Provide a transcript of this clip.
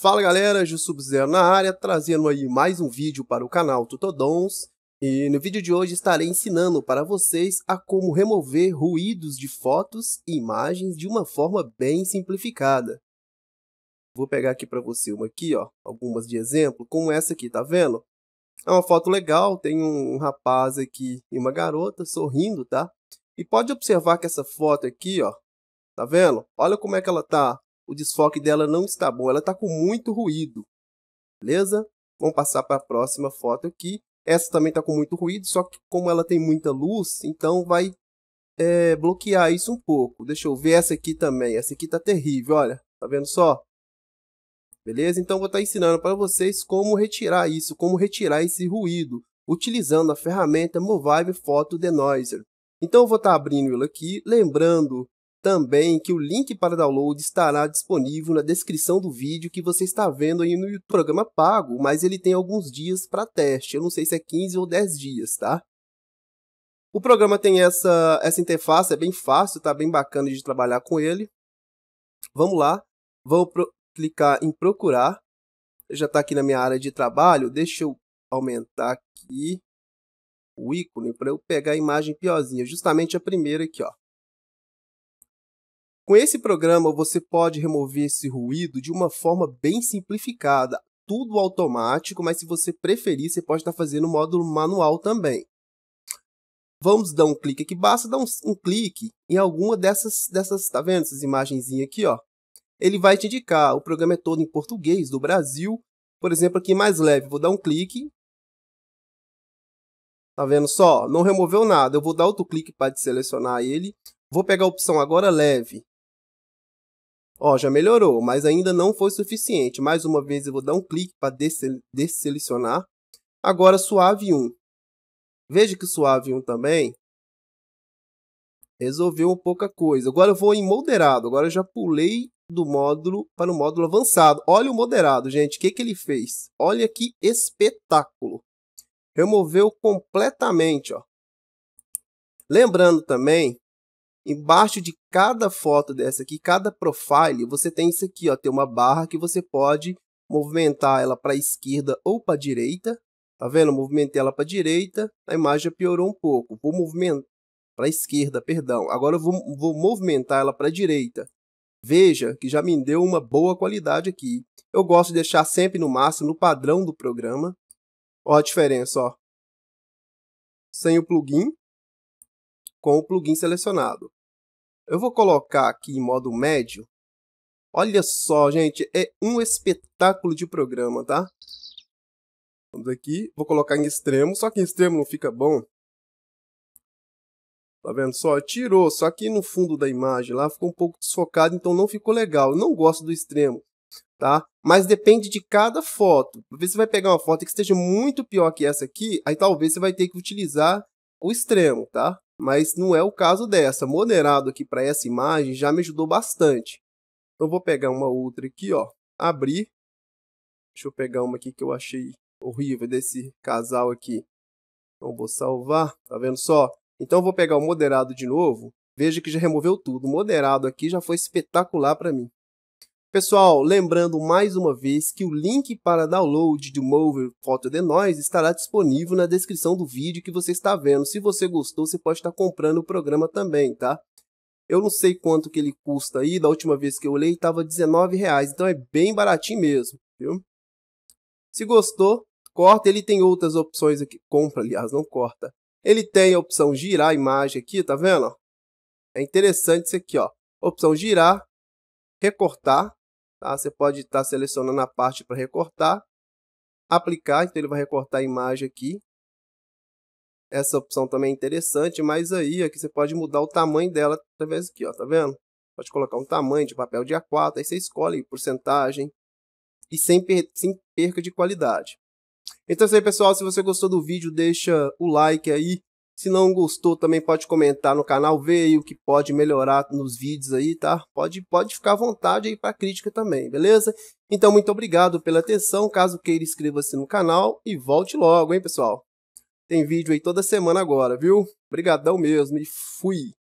Fala galera, Ju Sub-Zero na área, trazendo aí mais um vídeo para o canal Tutodons. E no vídeo de hoje estarei ensinando para vocês a como remover ruídos de fotos e imagens de uma forma bem simplificada. Vou pegar aqui para você uma aqui, ó, algumas de exemplo, como essa aqui, tá vendo? É uma foto legal, tem um rapaz aqui e uma garota sorrindo, tá? E pode observar que essa foto aqui, ó, tá vendo? Olha como é que ela tá o desfoque dela não está bom, ela está com muito ruído. Beleza? Vamos passar para a próxima foto aqui. Essa também está com muito ruído, só que como ela tem muita luz, então vai é, bloquear isso um pouco. Deixa eu ver essa aqui também. Essa aqui está terrível, olha. Tá vendo só? Beleza? Então vou estar tá ensinando para vocês como retirar isso, como retirar esse ruído, utilizando a ferramenta Movive Photo Denoiser. Então eu vou estar tá abrindo ele aqui, lembrando também que o link para download estará disponível na descrição do vídeo que você está vendo aí no programa pago, mas ele tem alguns dias para teste, eu não sei se é 15 ou 10 dias, tá? O programa tem essa, essa interface, é bem fácil, tá bem bacana de trabalhar com ele. Vamos lá, vou clicar em procurar, já está aqui na minha área de trabalho, deixa eu aumentar aqui o ícone para eu pegar a imagem piorzinha, justamente a primeira aqui, ó. Com esse programa, você pode remover esse ruído de uma forma bem simplificada, tudo automático, mas se você preferir, você pode estar fazendo o módulo manual também. Vamos dar um clique aqui, basta dar um, um clique em alguma dessas, dessas, tá vendo? Essas imagenzinhas aqui, ó. Ele vai te indicar, o programa é todo em português, do Brasil. Por exemplo, aqui mais leve, vou dar um clique, Tá vendo só? Não removeu nada. Eu vou dar outro clique para selecionar ele. Vou pegar a opção agora leve. Ó, já melhorou, mas ainda não foi suficiente. Mais uma vez eu vou dar um clique para desselecionar. Agora suave 1. Veja que suave 1 também resolveu um pouca coisa. Agora eu vou em moderado. Agora eu já pulei do módulo para o módulo avançado. Olha o moderado, gente. O que, que ele fez? Olha que espetáculo. Removeu completamente. Ó. Lembrando também Embaixo de cada foto dessa aqui, cada profile, você tem isso aqui, ó, tem uma barra que você pode movimentar ela para a esquerda ou para a direita. Tá vendo? movimentei ela para a direita, a imagem piorou um pouco. Vou movimentar para a esquerda, perdão. Agora eu vou, vou movimentar ela para a direita. Veja que já me deu uma boa qualidade aqui. Eu gosto de deixar sempre no máximo, no padrão do programa. Ó a diferença, ó. Sem o plugin, com o plugin selecionado. Eu vou colocar aqui em modo médio. Olha só, gente, é um espetáculo de programa, tá? Vamos aqui, vou colocar em extremo, só que em extremo não fica bom. Tá vendo só? Tirou, só que no fundo da imagem lá ficou um pouco desfocado, então não ficou legal. Eu não gosto do extremo, tá? Mas depende de cada foto. Talvez você vai pegar uma foto que esteja muito pior que essa aqui, aí talvez você vai ter que utilizar o extremo, tá? mas não é o caso dessa. Moderado aqui para essa imagem já me ajudou bastante. Então vou pegar uma outra aqui, ó, abrir. Deixa eu pegar uma aqui que eu achei horrível desse casal aqui. Então vou salvar, tá vendo só? Então vou pegar o moderado de novo. Veja que já removeu tudo. O moderado aqui já foi espetacular para mim. Pessoal, lembrando mais uma vez que o link para download do Mover Photo The Noise estará disponível na descrição do vídeo que você está vendo. Se você gostou, você pode estar comprando o programa também, tá? Eu não sei quanto que ele custa aí, da última vez que eu olhei estava R$19,00, então é bem baratinho mesmo, viu? Se gostou, corta, ele tem outras opções aqui, compra aliás, não corta. Ele tem a opção girar a imagem aqui, tá vendo? É interessante isso aqui, ó. Opção girar, recortar, Tá? Você pode estar tá selecionando a parte para recortar, aplicar, então ele vai recortar a imagem aqui. Essa opção também é interessante, mas aí aqui você pode mudar o tamanho dela através aqui, ó, tá vendo? Pode colocar um tamanho de papel de A4, aí você escolhe porcentagem e sem, per sem perca de qualidade. Então é isso aí, pessoal. Se você gostou do vídeo, deixa o like aí. Se não gostou, também pode comentar no canal, ver o que pode melhorar nos vídeos aí, tá? Pode, pode ficar à vontade aí para crítica também, beleza? Então, muito obrigado pela atenção. Caso queira, inscreva-se no canal e volte logo, hein, pessoal? Tem vídeo aí toda semana agora, viu? Obrigadão mesmo e fui!